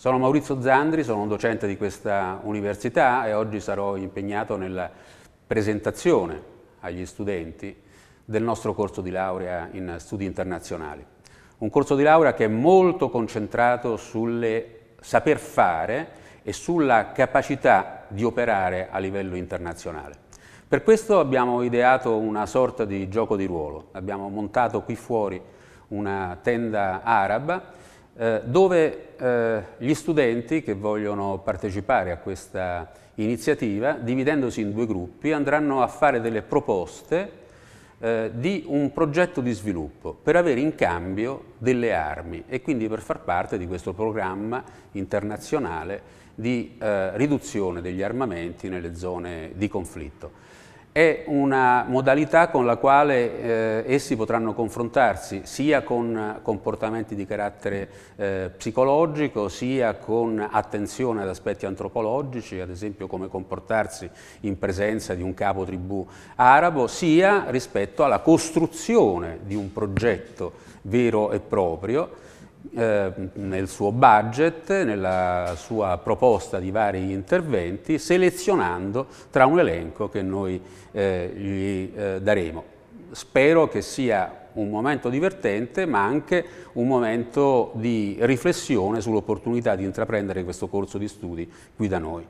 Sono Maurizio Zandri, sono un docente di questa università e oggi sarò impegnato nella presentazione agli studenti del nostro corso di laurea in studi internazionali. Un corso di laurea che è molto concentrato sulle saper fare e sulla capacità di operare a livello internazionale. Per questo abbiamo ideato una sorta di gioco di ruolo. Abbiamo montato qui fuori una tenda araba eh, dove eh, gli studenti che vogliono partecipare a questa iniziativa, dividendosi in due gruppi, andranno a fare delle proposte eh, di un progetto di sviluppo per avere in cambio delle armi e quindi per far parte di questo programma internazionale di eh, riduzione degli armamenti nelle zone di conflitto è una modalità con la quale eh, essi potranno confrontarsi sia con eh, comportamenti di carattere eh, psicologico, sia con attenzione ad aspetti antropologici, ad esempio come comportarsi in presenza di un capo tribù arabo, sia rispetto alla costruzione di un progetto vero e proprio Ehm, nel suo budget, nella sua proposta di vari interventi, selezionando tra un elenco che noi eh, gli eh, daremo. Spero che sia un momento divertente, ma anche un momento di riflessione sull'opportunità di intraprendere questo corso di studi qui da noi.